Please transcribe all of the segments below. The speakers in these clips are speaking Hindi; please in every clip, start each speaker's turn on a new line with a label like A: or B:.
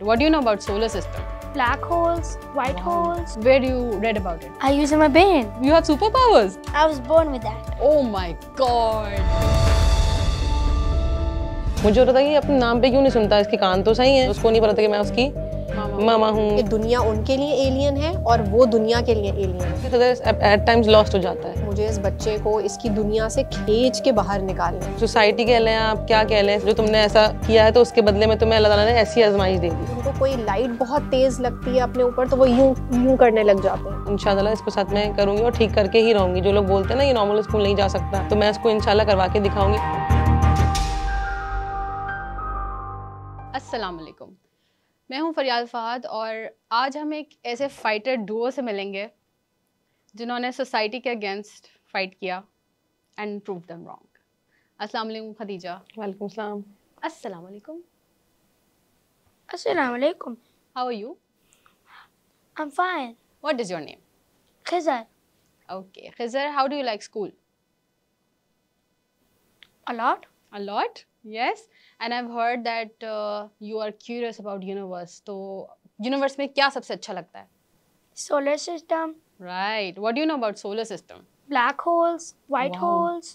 A: What do you know about solar system? Black holes, white wow. holes. Where do you read about it? I use in
B: my brain. You have superpowers? I was born with that. Oh my god. मुझे हो था कि अपने नाम पे क्यों नहीं सुनता इसके कान तो सही है उसको नहीं पता था कि मैं
C: उसकी मामा हूँ दुनिया उनके लिए एलियन है और वो दुनिया के लिए एलियन है एट तो लॉस्ट हो जाता है मुझे इस बच्चे को इसकी दुनिया से खींच के बाहर निकालना
B: सोसाइटी कह लें आप क्या कह लें जो तुमने ऐसा किया है तो उसके बदले में तुम्हें अल्लाह ने ऐसी आजमाइश दे दी
C: उनको कोई लाइट बहुत तेज लगती है अपने ऊपर तो वो यूं यूं करने लग जाते हैं इंशाल्लाह इसको साथ
B: में करूंगी और ठीक करके ही रहूंगी जो लोग बोलते हैं ना ये नॉर्मल स्कूल नहीं जा सकता तो मैं इसको इंशाल्लाह करवा के दिखाऊंगी
A: अस्सलाम वालेकुम मैं हूं फरियाल फ़ाद और आज हम एक ऐसे फाइटर डुओ से मिलेंगे जिन्होंने सोसाइटी के अगेंस्ट फाइट किया एंड प्रूव दम रॉन्ग अस्सलाम वालेकुम खदीजा वालेकुम सलाम अस्सलाम वालेकुम अस्सलाम वालेकुम how are you I am fine what is your name Khizar okay Khizar how do you like school a lot a lot yes and i've heard that uh, you are curious about universe so universe mein kya sabse acha lagta hai solar system right what do you know about solar system black holes white wow. holes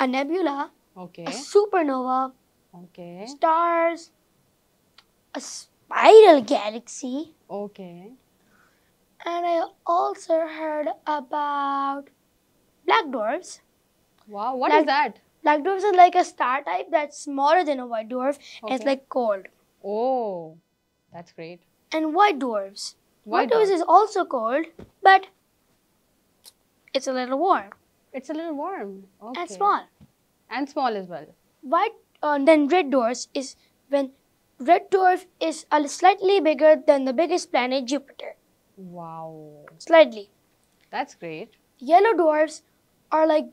D: a nebula okay a supernova okay stars a spiral galaxy okay and I also heard about black dwarfs. Wow, what is that? Black dwarfs are like a star type that's smaller than a white dwarf okay. it's like cold. Oh, that's great. And white dwarfs. White, white dwarfs is also cold, but it's a little warm. It's a little warm. Okay. And small. And small as well. White, uh, then red dwarfs is when red dwarf is a slightly bigger than the biggest planet Jupiter. Wow. Slightly. That's great. Yellow dwarfs are like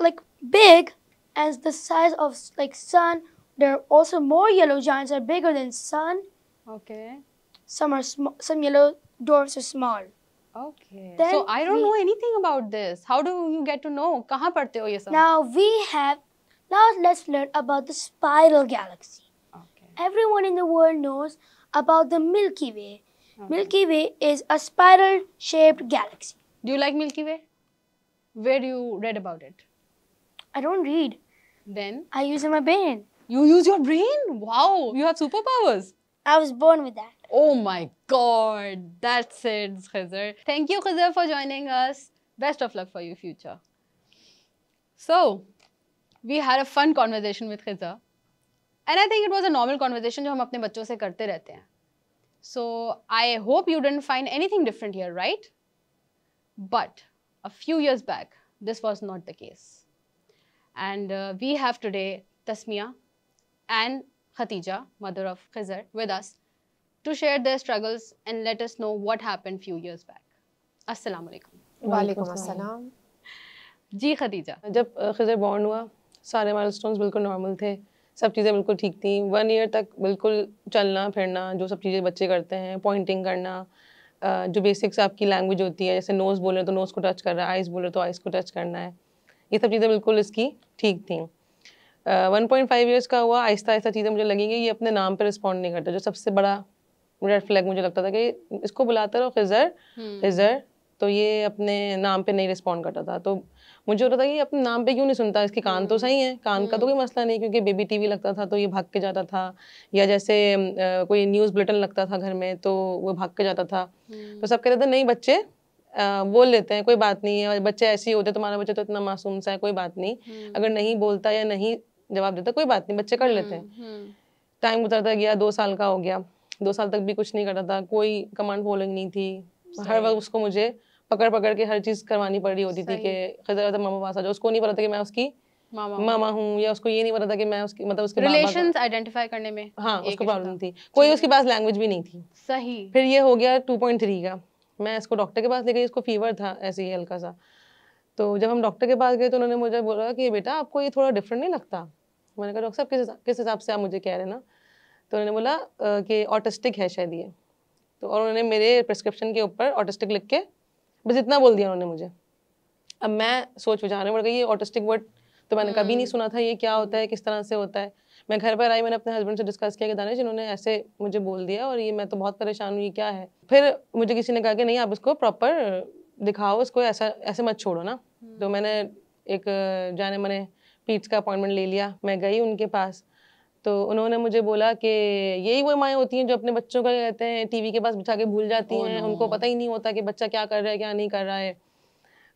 D: like big as the size of like sun. There are also more yellow giants are bigger than sun. Okay. Some are small. Some yellow dwarfs are small. Okay.
A: Then so I don't we, know
D: anything about this. How do you get to know? कहाँ पढ़ते हो ये Now we have. Now let's learn about the spiral galaxy. Okay. Everyone in the world knows about the Milky Way. Okay. Milky Way is a spiral-shaped galaxy. Do you like Milky Way? Where do you read about it? I don't read.
A: Then? I use my brain. You use your brain? Wow, you have superpowers. I was born with that. Oh my god, that's it, Khizr. Thank you, Khizr, for joining us. Best of luck for your future. So, we had a fun conversation with Khizr. And I think it was a normal conversation that we अपने with our children. So, I hope you didn't find anything different here, right? But, a few years back, this was not the case. And uh, we have today Tasmia and Khatija, mother of Khizr, with us to share their struggles and let us know what happened few years back. Assalamu
B: alaikum. वालेकुम assalam. जी खदीजा जब खजर बॉर्न हुआ सारे माइलस्टोन्स बिल्कुल नॉर्मल थे सब चीज़ें बिल्कुल ठीक थी वन ईयर तक बिल्कुल चलना फिरना जो सब चीज़ें बच्चे करते हैं पॉइंटिंग करना जो बेसिक्स आपकी लैंग्वेज होती है जैसे नोज़ बोले तो नोज़ को टच कर रहा है आइज़ बोले तो आइज़ को टच करना है ये सब चीज़ें बिल्कुल इसकी ठीक थी वन पॉइंट फाइव ईयर्स का हुआ आहिस्ता आहिस्ता चीज़ें मुझे लगेंगे ये अपने नाम पर रिस्पॉन्ड नहीं करता जो सबसे बड़ा रेड फ्लैग मुझे लगता था कि इसको बुलाते रहो खिजर हम्म। खिजर तो ये अपने नाम पे नहीं रिस्पॉन्ड करता था तो मुझे होता था कि अपने नाम पे क्यों नहीं सुनता इसके कान तो हम्म। सही है कान का तो कोई हम्म। मसला नहीं क्योंकि बेबी टीवी लगता था तो ये भाग के जाता था या जैसे आ, कोई न्यूज़ बुलेटिन लगता था घर में तो वो भाग के जाता था तो सब कहते थे नहीं बच्चे बोल लेते हैं कोई बात नहीं है बच्चे ऐसे ही होते तुम्हारा बच्चा तो इतना मासूम सा है कोई बात नहीं हम्म। अगर नहीं बोलता या नहीं जवाब देता कोई बात नहीं बच्चे कर लेते हैं हम्म, हम्म। टाइम गुजरता गया दो साल का हो गया दो साल तक भी कुछ नहीं करता था कोई कमांड फॉलोइंग नहीं थी हर वक्त उसको मुझे पकड़ पकड़ के हर चीज करवानी पड़ रही होती थी कि खजर मामा पास आ जाओ उसको नहीं पता था कि मैं उसकी मामा, मामा हूँ या उसको ये नहीं पता था कि मैं उसकी मतलब उसके रिलेशंस
A: आइडेंटिफाई करने में हाँ उसको प्रॉब्लम
B: थी कोई उसके पास लैंग्वेज भी नहीं थी सही फिर ये हो गया थ्री का मैं इसको डॉक्टर के पास ले गई इसको फीवर था ऐसे ही हल्का सा तो जब हम डॉक्टर के पास गए तो उन्होंने मुझे बोला कि बेटा आपको ये थोड़ा डिफरेंट नहीं लगता मैंने कहा डॉक्टर साहब किस किस हिसाब से आप मुझे कह रहे हैं ना तो उन्होंने बोला कि ऑटिस्टिक है शायद ये तो और उन्होंने मेरे प्रिस्क्रिप्शन के ऊपर ऑटिस्टिक लिख के बस इतना बोल दिया उन्होंने मुझे अब मैं सोच विचार में गई ये ऑटिस्टिक वर्ड तो मैंने कभी नहीं हम्म। सुना था ये क्या होता है किस तरह से होता है मैं घर पर आई मैंने अपने हस्बैंड से डिस्कस किया कि दानिश इन्होंने ऐसे मुझे बोल दिया और ये मैं तो बहुत परेशान हुई क्या है फिर मुझे किसी ने कहा कि नहीं आप इसको प्रॉपर दिखाओ इसको ऐसा ऐसे मत छोड़ो ना हम्म। तो मैंने एक जाने मैंने पीट्स का अपॉइंटमेंट ले लिया मैं गई उनके पास तो उन्होंने मुझे बोला कि यही वो माएँ होती हैं जो अपने बच्चों का कहते हैं टीवी के पास बिछा के भूल जाती हैं उनको पता ही नहीं होता कि बच्चा क्या कर रहा है क्या नहीं कर रहा है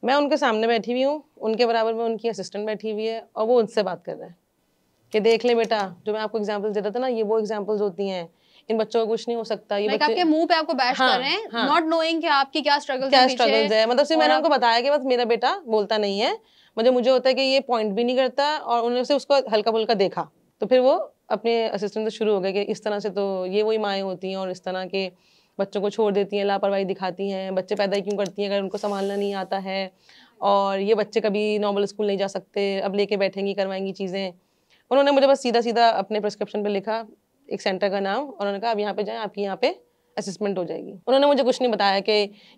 B: मैं उनके सामने बैठी हुई हूँ उनके बराबर में उनकी असिस्टेंट बैठी हुई है और वो उनसे बात कर रहे हैं कि देख ले बेटा जो मैं आपको एग्जाम्पल दे रहा था ना ये वो एग्जाम्पल्स होती हैं इन बच्चों को कुछ नहीं हो सकता ये like आपके मुंह पे आपको बैश हाँ, कर रहे हैं नॉट हाँ। नोइंग
A: कि आपकी क्या स्ट्रगल क्या स्ट्रगल है मतलब सिर्फ मैंने उनको
B: बताया कि बस मेरा बेटा बोलता नहीं है मुझे मतलब मुझे होता है कि ये पॉइंट भी नहीं करता और उन्होंने से उसको हल्का फुल्का देखा तो फिर वो अपने असिस्टेंट से शुरू हो गए कि इस तरह से तो ये वही माएँ होती हैं और इस तरह के बच्चों को छोड़ देती हैं लापरवाही दिखाती हैं बच्चे पैदा क्यों करती हैं अगर उनको संभालना नहीं आता है और ये बच्चे कभी नॉर्मल स्कूल नहीं जा सकते अब लेके बैठेंगी करवाएंगी चीज़ें उन्होंने मुझे बस सीधा सीधा अपने प्रिस्क्रिप्शन पर लिखा एक सेंटर का नाम और उन्होंने कहा अब यहाँ पे जाएँ आपकी यहाँ पे असिस्मेंट हो जाएगी उन्होंने मुझे कुछ नहीं बताया कि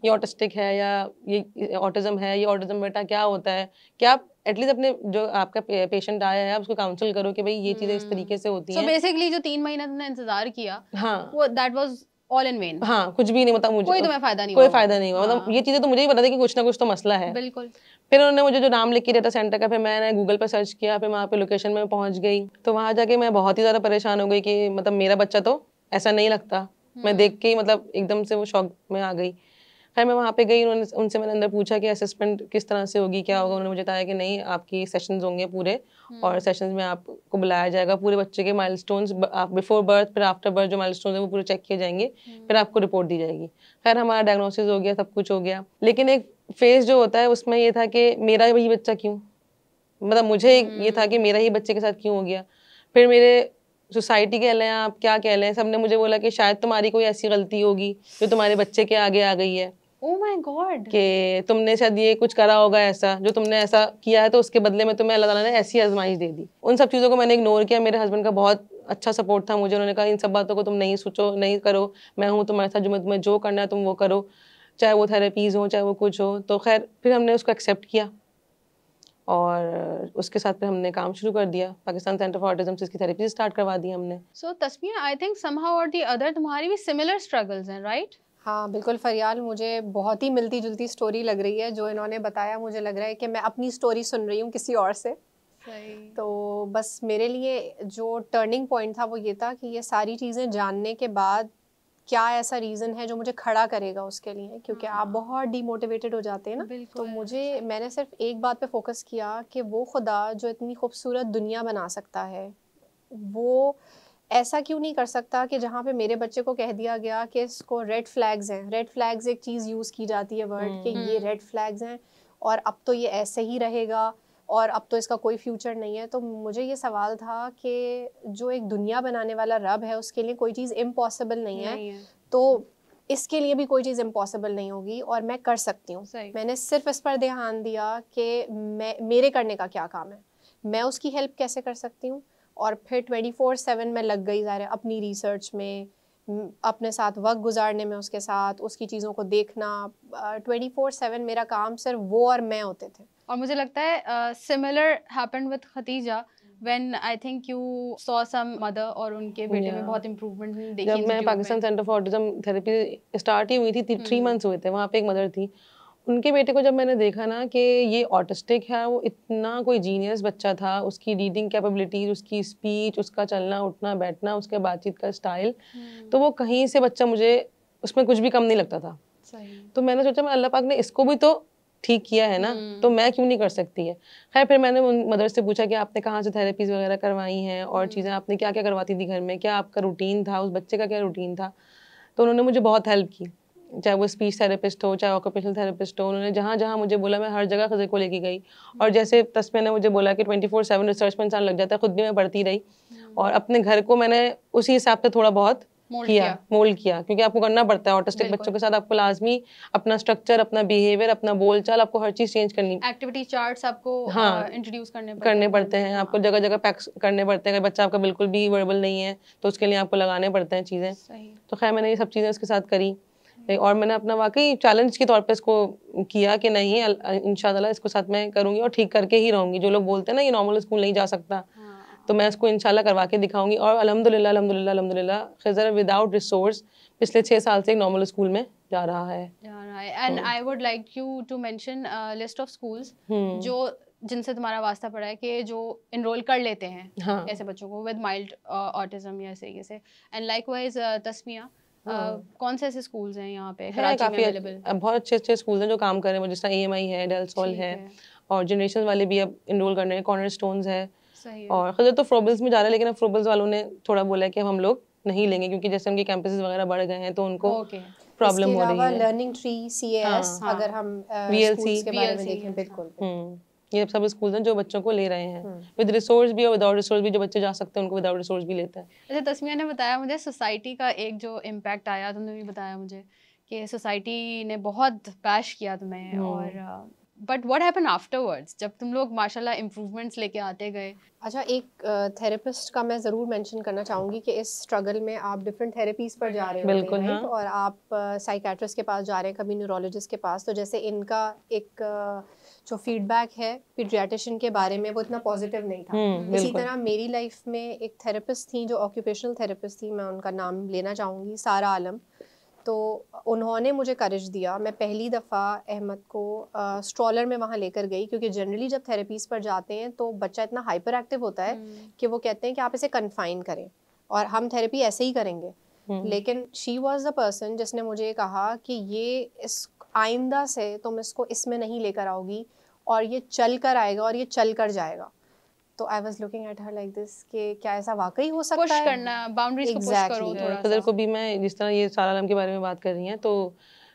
B: ये ऑटिस्टिक है या ये ऑटिज्म है ये ऑटिज्म बेटा क्या होता है क्या आप एटलीस्ट अपने जो आपका पेशेंट आया है आप उसको काउंसिल करो कि भाई ये चीज़ें इस हम्म। तरीके से होती so हैं बेसिकली
A: जो तीन महीने तुमने इंतजार किया हाँ वो that was all in vain हाँ कुछ
B: भी नहीं मतलब मुझे कोई तुम्हें फायदा नहीं कोई फायदा नहीं हुआ मतलब हाँ। ये चीज़ें तो मुझे ही पता थी कि कुछ ना कुछ तो मसला है बिल्कुल फिर उन्होंने मुझे जो नाम लिखी डेटा सेंटर का फिर मैंने गूगल पर सर्च किया फिर वहाँ पे लोकेशन में पहुँच गई तो वहाँ जाके मैं बहुत ही ज़्यादा परेशान हो गई कि मतलब मेरा बच्चा तो ऐसा नहीं लगता मैं हम्म। देख के ही मतलब एकदम से वो शौक में आ गई खैर मैं वहाँ पे गई उन्होंने उनसे मैंने अंदर पूछा कि असेसमेंट किस तरह से होगी क्या होगा उन्होंने मुझे बताया कि नहीं आपकी सेशंस होंगे पूरे और सेशंस हम्म। में आपको बुलाया जाएगा पूरे बच्चे के माइल आप बिफोर बर्थ फिर आफ्टर बर्थ जो माइल है वो पूरे चेक किए जाएंगे फिर हम्म। आपको रिपोर्ट दी जाएगी खैर हमारा डायग्नोसिस हो गया सब कुछ हो गया लेकिन एक फेज जो होता है उसमें ये था कि मेरा ही बच्चा क्यों मतलब मुझे ये था कि मेरा ही बच्चे के साथ क्यों हो गया फिर मेरे सोसाइटी कह लें आप क्या कह लें सबने मुझे बोला कि शायद तुम्हारी कोई ऐसी गलती होगी जो तुम्हारे बच्चे के आगे आ गई है
A: ओह माय गॉड
B: कि तुमने शायद ये कुछ करा होगा ऐसा जो तुमने ऐसा किया है तो उसके बदले में तुम्हें अल्लाह ताला ने ऐसी आजमाइश दे दी उन सब चीज़ों को मैंने इग्नोर किया मेरे हस्बैंड का बहुत अच्छा सपोर्ट था मुझे उन्होंने कहा इन सब बातों को तुम नहीं सोचो नहीं करो मैं हूँ तुम्हारे साथ जो मैं तुम्हें जो करना है तुम वो करो चाहे वो थेरेपीज़ हो चाहे वो कुछ हो तो खैर फिर हमने उसको एक्सेप्ट किया और उसके साथ फिर हमने काम शुरू कर दिया पाकिस्तान सेंटर फॉर ऑटिज्म से इसकी थेरेपी स्टार्ट करवा दी हमने
A: सो तस्मिया आई थिंक समहाउ और दी
C: अदर तुम्हारी भी सिमिलर स्ट्रगल्स हैं राइट हाँ बिल्कुल फरियाल मुझे बहुत ही मिलती जुलती स्टोरी लग रही है जो इन्होंने बताया मुझे लग रहा है कि मैं अपनी स्टोरी सुन रही हूँ किसी और से तो बस मेरे लिए जो टर्निंग पॉइंट था वो ये था कि ये सारी चीज़ें जानने के बाद क्या ऐसा रीज़न है जो मुझे खड़ा करेगा उसके लिए क्योंकि आप हम्म। बहुत डीमोटिवेटेड हो जाते हैं ना तो मुझे मैंने सिर्फ एक बात पे फोकस किया कि वो खुदा जो इतनी खूबसूरत दुनिया बना सकता है वो ऐसा क्यों नहीं कर सकता कि जहाँ पे मेरे बच्चे को कह दिया गया कि इसको रेड फ्लैग्स हैं रेड फ्लैग्स एक चीज़ यूज़ की जाती है वर्ड हम्म, कि ये रेड हम्म। फ्लैग्स हैं और अब तो ये ऐसे ही रहेगा और अब तो इसका कोई फ्यूचर नहीं है तो मुझे ये सवाल था कि जो एक दुनिया बनाने वाला रब है उसके लिए कोई चीज़ इम्पॉसिबल नहीं, नहीं है तो इसके लिए भी कोई चीज़ इम्पॉसिबल नहीं होगी और मैं कर सकती हूँ मैंने सिर्फ इस पर ध्यान दिया कि मैं मेरे करने का क्या काम है मैं उसकी हेल्प कैसे कर सकती हूँ और फिर ट्वेंटी फोर सेवन मैं लग गई ज़ाहिर अपनी रिसर्च में अपने साथ वक्त गुजारने में उसके साथ उसकी चीज़ों को देखना ट्वेंटी फोर सेवन मेरा काम सिर्फ वो और मैं होते थे और मुझे लगता है similar happen with Khatija
A: when I think you saw some mother और उनके बेटे yeah. में बहुत improvement देखी जब मैं Pakistan
B: centre for autism therapy start ही हुई थी थ्री मंथ्स hmm. हुए थे वहाँ पे एक मदर थी उनके बेटे को जब मैंने देखा ना कि ये ऑटिस्टिक है वो इतना कोई जीनियस बच्चा था उसकी रीडिंग कैपेबिलिटीज उसकी स्पीच उसका चलना उठना बैठना उसके बातचीत का स्टाइल hmm. तो वो कहीं से बच्चा मुझे उसमें कुछ भी कम नहीं लगता था तो मैंने सोचा मैं अल्लाह पाक ने इसको भी तो ठीक किया है ना हम्म। तो मैं क्यों नहीं कर सकती है खैर फिर मैंने उन मदर से पूछा कि आपने कहाँ से थेरेपीज वगैरह करवाई हैं और हम्म। चीज़ें आपने क्या क्या करवाती थी घर में क्या आपका रूटीन था उस बच्चे का क्या रूटीन था तो उन्होंने मुझे बहुत हेल्प की चाहे वो स्पीच थेरेपिस्ट हो चाहे ऑक्यूपेशनल थेरेपिस्ट हो उन्होंने जहाँ जहाँ मुझे बोला मैं हर जगह खजे को लेके गई हम्म। और जैसे तस्मे ने मुझे बोला कि ट्वेंटी फोर सेवन रिसर्च में इंसान लग जाता है खुद भी मैं पढ़ती रही और अपने घर को मैंने उसी हिसाब से थोड़ा बहुत मोल्ड किया, किया मोल्ड किया क्योंकि आपको करना पड़ता है ऑटिस्टिक बच्चों के साथ आपको लाजमी अपना स्ट्रक्चर अपना बिहेवियर अपना बोलचाल आपको हर चीज चेंज करनी
A: एक्टिविटी चार्ट्स आपको हाँ इंट्रोड्यूस करने पड़ते करने पड़ते
B: हैं आपको जगह जगह पैक करने पड़ते हैं अगर बच्चा आपका बिल्कुल भी वर्बल नहीं है तो उसके लिए आपको लगाने पड़ते हैं चीज़ें तो खैर मैंने ये सब चीज़ें उसके साथ करी हम्म। और मैंने अपना वाकई चैलेंज के तौर पे इसको किया कि नहीं इन इसको साथ मैं करूंगी और ठीक करके ही रहूंगी जो लोग बोलते हैं ना ये नॉर्मल स्कूल नहीं जा सकता तो मैं उसको इंशाल्लाह करवा के दिखाऊंगी और अलहमदिल्ला अलहमदिल्ला अलहमदिल्ला खजर विदाउट रिसोर्स पिछले छः साल से एक नॉर्मल स्कूल में जा रहा है
A: and I would like you to mention list of schools जो जिनसे तुम्हारा वास्ता पड़ा है कि जो इनरोल कर लेते हैं हाँ. ऐसे बच्चों को विद माइल्ड ऑटिज्म या ऐसे से and likewise Tasmia Uh, हाँ। कौन से ऐसे स्कूल्स हैं यहाँ पे है, कराची काफी अवेलेबल
B: बहुत अच्छे अच्छे स्कूल्स हैं जो काम कर रहे हैं जिस तरह ई e है डेल्सॉल है, है और जनरेशन वाले भी अब इनरोल कर रहे हैं कॉर्नर स्टोन्स है और खजर तो फ्रोबल्स में जा रहे हैं लेकिन अब फ्रोबल्स वालों ने थोड़ा बोला कि अब हम लोग नहीं लेंगे क्योंकि जैसे उनके कैंपस वगैरह बढ़ गए हैं तो उनको प्रॉब्लम हो रही है
C: लर्निंग ट्री सी एस अगर हम वी एल सी बिल्कुल
B: हम्म, ये सब स्कूल हैं जो बच्चों को ले रहे हैं विद हम्म। रिसोर्स भी और विदाउट रिसोर्स भी जो बच्चे जा सकते हैं उनको विदाउट रिसोर्स भी लेते हैं
A: अच्छा तस्मिया ने बताया मुझे सोसाइटी का एक जो इम्पैक्ट आया तुमने भी बताया मुझे कि सोसाइटी ने बहुत बैश किया तुम्हें हम्म। और
C: बट वट हैपन आफ्टरवर्ड्स जब तुम लोग माशाल्लाह इम्प्रूवमेंट्स लेके आते गए अच्छा एक थेरेपिस्ट का मैं ज़रूर मेंशन करना चाहूँगी कि इस स्ट्रगल में आप डिफरेंट थेरेपीज़ पर जा रहे हो बिल्कुल हैं हाँ। और आप साइकेट्रिस्ट के पास जा रहे हैं कभी न्यूरोलॉजिस्ट के पास तो जैसे इनका एक जो फीडबैक है पीडियाटिशन के बारे में वो इतना पॉजिटिव नहीं था हम्म, इसी तरह मेरी लाइफ में एक थेरेपिस्ट थी जो ऑक्यूपेशनल थेरेपिस्ट थी मैं उनका नाम लेना चाहूँगी सारा आलम तो उन्होंने मुझे करेज दिया मैं पहली दफ़ा अहमद को स्ट्रॉलर में वहाँ लेकर गई क्योंकि जनरली जब थेरेपीज़ पर जाते हैं तो बच्चा इतना हाइपर एक्टिव होता है हम्म। कि वो कहते हैं कि आप इसे कन्फाइन करें और हम थेरेपी ऐसे ही करेंगे हम्म। लेकिन शी वॉज द पर्सन जिसने मुझे कहा कि ये इस आइंदा से तुम इसको इसमें नहीं लेकर आओगी और ये चल कर आएगा और ये चल कर जाएगा तो I was looking at her like this कि क्या ऐसा वाकई हो सकता है करना बाउंड्रीज exactly. को पुश करो थोड़ा खदर
B: को भी मैं जिस तरह ये सारा आलम के बारे में बात कर रही हैं तो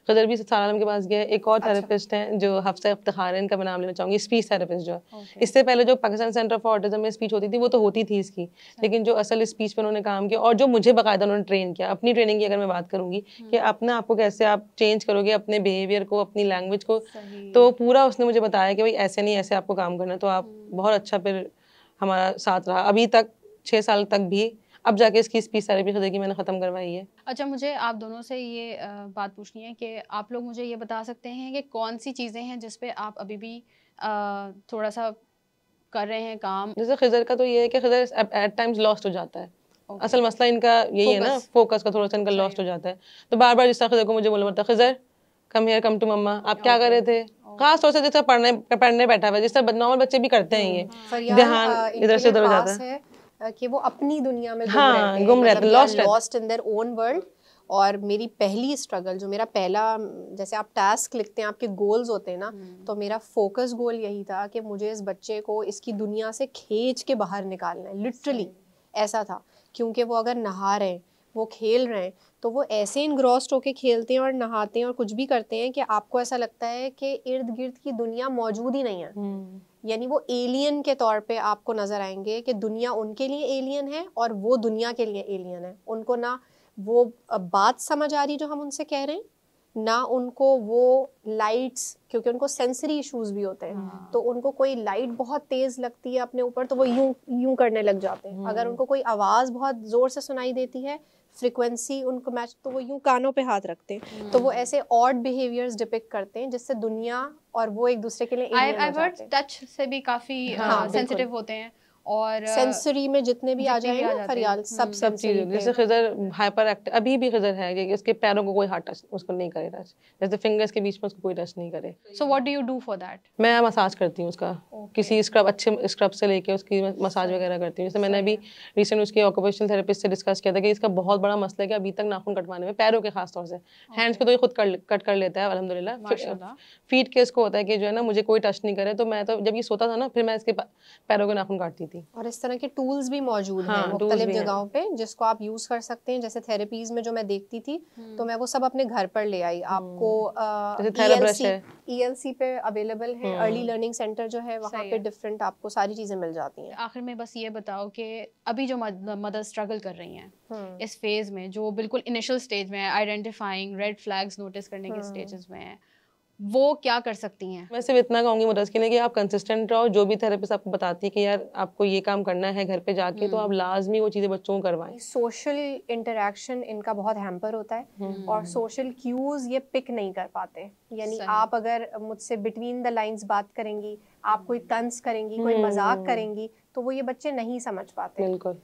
B: खदर भी सारा आलम के पास गया एक और थेरेपिस्ट अच्छा। हैं जो हफ्ता इफ्तार का मैं नाम लेना चाहूँगी स्पीच थेरेपिस्ट जो है okay. इससे पहले जो पाकिस्तान सेंटर फॉर ऑटिज्म में स्पीच होती थी वो तो होती थी इसकी अच्छा। लेकिन जो असल स्पीच पर उन्होंने काम किया और जो मुझे बाकायदा उन्होंने ट्रेन किया अपनी ट्रेनिंग की अगर मैं बात करूँगी हम्म। कि अपना आपको कैसे आप चेंज करोगे अपने बिहेवियर को अपनी लैंग्वेज को तो पूरा उसने मुझे बताया कि भाई ऐसे नहीं ऐसे आपको काम करना तो आप हम्म। बहुत अच्छा फिर हमारा साथ रहा अभी तक छः साल तक भी अब जाके इसकी स्पीच थेरेपी खुद की मैंने ख़त्म करवाई है
A: अच्छा मुझे आप दोनों से ये बात पूछनी है कि आप लोग मुझे ये बता सकते हैं कि कौन सी चीज़ें हैं जिस आप अभी भी थोड़ा सा कर रहे हैं काम जैसे
B: खजर का तो ये है कि खजर एट टाइम्स लॉस्ट हो जाता है okay. असल मसला इनका यही है ना फोकस का थोड़ा सा इनका लॉस्ट हो जाता है तो बार बार जिस तरह खजर को मुझे बोलना पड़ता है खजर कम हेयर कम टू मम्मा आप क्या कर रहे थे खास तौर से जैसे पढ़ने पढ़ने बैठा हुआ जिस तरह नॉर्मल बच्चे भी करते हैं ये हम्म, ध्यान इधर से उधर हो जाता
C: है कि वो अपनी दुनिया में हाँ, गुम रहते मतलब हैं lost lost in their own world और मेरी पहली स्ट्रगल जो मेरा पहला जैसे आप टास्क लिखते हैं आपके गोल्स होते हैं ना हम्म। तो मेरा फोकस गोल यही था कि मुझे इस बच्चे को इसकी दुनिया से खींच के बाहर निकालना है लिटरली ऐसा था क्योंकि वो अगर नहा रहे हैं वो खेल रहे हैं तो वो ऐसे इनग्रॉस्ड होके खेलते हैं और नहाते हैं और कुछ भी करते हैं कि आपको ऐसा लगता है कि इर्द गिर्द की दुनिया मौजूद ही नहीं है हम्म। यानी वो एलियन के तौर पे आपको नज़र आएंगे कि दुनिया उनके लिए एलियन है और वो दुनिया के लिए एलियन है उनको ना वो बात समझ आ रही जो हम उनसे कह रहे हैं ना उनको वो लाइट्स क्योंकि उनको सेंसरी इश्यूज भी होते हैं हाँ। तो उनको कोई लाइट बहुत तेज लगती है अपने ऊपर तो वो हाँ। यूं यूं करने लग जाते हैं अगर हम्म। उनको कोई आवाज़ बहुत ज़ोर से सुनाई देती है फ्रिक्वेंसी उनको मैच तो वो यूं कानों पे हाथ रखते हैं तो वो हम्म। ऐसे ऑड बिहेवियर्स डिपिक्ट करते हैं जिससे दुनिया और वो एक दूसरे के लिए
A: टच से भी काफ़ी
C: सेंसिटिव हाँ, होते हैं और सेंसरी में जितने भी आ जाए फरियाल हम्म, सब सब चीजें जैसे
B: खिजर हाइपर एक्टिव अभी भी खिजर है उसके पैरों को कोई हार्ट टच उसको नहीं करे टच जैसे फिंगर्स के बीच में उसको कोई टच नहीं करे so what do you do for that मैं मसाज करती हूँ उसका okay. किसी स्क्रब अच्छे स्क्रब से लेके उसकी मसाज वगैरह करती हूँ जैसे मैंने अभी रिसेंट उसके ऑक्यूपेशन थेरेपिस्ट से डिस्कस किया था कि इसका बहुत बड़ा मसला है कि अभी तक नाखून कटवाने में पैरों के खास तौर से हैंड्स को तो ये खुद कट कर लेता है अलहमदिल्ला फीट के इसको होता है कि जो है ना मुझे कोई टच नहीं करे तो मैं तो जब ये सोता था ना फिर मैं इसके पैरों के नाखून काटती थी थी
C: और इस तरह के टूल्स भी मौजूद हाँ, हैं मुख्तलि जगहों पे जिसको आप यूज कर सकते हैं जैसे थेरेपीज में जो मैं देखती थी हम्म। तो मैं वो सब अपने घर पर ले आई हम्म। आपको ई एल सी पे अवेलेबल है अर्ली लर्निंग सेंटर जो है वहाँ पे डिफरेंट आपको सारी चीजें मिल जाती हैं आखिर में
A: बस ये बताओ कि अभी जो मदर स्ट्रगल कर रही हैं हम्म। इस फेज में जो बिल्कुल इनिशियल स्टेज में है आइडेंटिफाइंग रेड फ्लैग्स नोटिस करने के स्टेजेस में है
B: वो क्या कर सकती हैं मैं सिर्फ इतना कहूँगी मुदस्की ने कि आप कंसिस्टेंट रहो जो भी थेरेपिस्ट आपको बताती है कि यार आपको ये काम करना है घर पे जाके तो आप हम्म। लाजमी वो चीज़ें बच्चों को करवाएं
C: सोशल इंटरेक्शन इनका बहुत हैम्पर होता है हम्म। और सोशल क्यूज ये पिक नहीं कर पाते यानी आप अगर मुझसे बिटवीन द लाइन्स बात करेंगी आप कोई तंस करेंगी कोई मजाक हम्म। करेंगी तो वो ये बच्चे नहीं समझ पाते बिल्कुल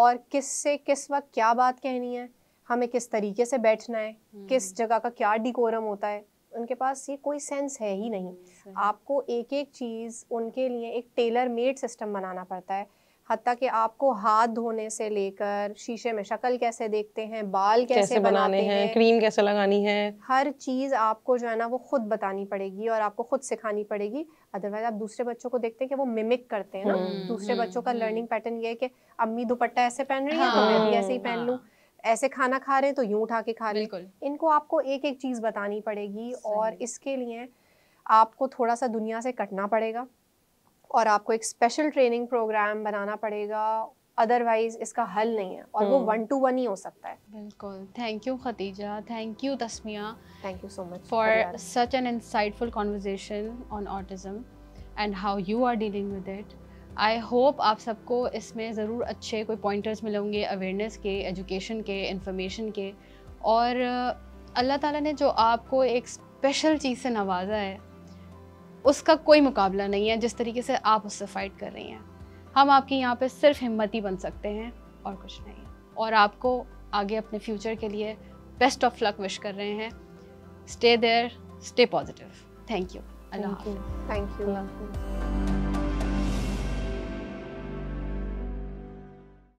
C: और किस से किस वक्त क्या बात कहनी है हमें किस तरीके से बैठना है किस जगह का क्या डिकोरम होता है उनके पास ये कोई सेंस है ही नहीं हम्म, आपको एक एक चीज़ उनके लिए एक टेलर मेड सिस्टम बनाना पड़ता है हती कि आपको हाथ धोने से लेकर शीशे में शक्ल कैसे देखते हैं बाल कैसे, कैसे बनाने हैं है, क्रीम
B: कैसे लगानी है
C: हर चीज़ आपको जो है ना वो खुद बतानी पड़ेगी और आपको खुद सिखानी पड़ेगी अदरवाइज आप दूसरे बच्चों को देखते हैं कि वो मिमिक करते हैं ना हम्म, दूसरे हम्म, बच्चों का लर्निंग पैटर्न ये है कि अम्मी दुपट्टा ऐसे पहन रही है तो मैं हाँ, भी ऐसे ही पहन लूँ हाँ। ऐसे खाना खा रहे हैं तो यूं उठा के खा रहे हैं इनको आपको एक एक चीज़ बतानी पड़ेगी और इसके लिए आपको थोड़ा सा दुनिया से कटना पड़ेगा और आपको एक स्पेशल ट्रेनिंग प्रोग्राम बनाना पड़ेगा अदरवाइज इसका हल नहीं है और वो वन टू वन ही हो सकता है बिल्कुल thank you Khatija thank you Tasmia thank you so much for such an insightful
A: conversation on autism and how you are dealing with it I hope आप सबको इसमें ज़रूर अच्छे कोई पॉइंटर्स मिलेंगे अवेयरनेस के एजुकेशन के इंफॉर्मेशन के और अल्लाह ताला ने जो आपको एक स्पेशल चीज़ से नवाजा है उसका कोई मुकाबला नहीं है जिस तरीके से आप उससे फ़ाइट कर रही हैं हम आपके यहाँ पे सिर्फ हिम्मत ही बन सकते हैं और कुछ नहीं और आपको आगे अपने फ्यूचर के लिए बेस्ट ऑफ लक विश कर रहे हैं stay there stay positive thank you
C: अल्लाह थैंक यू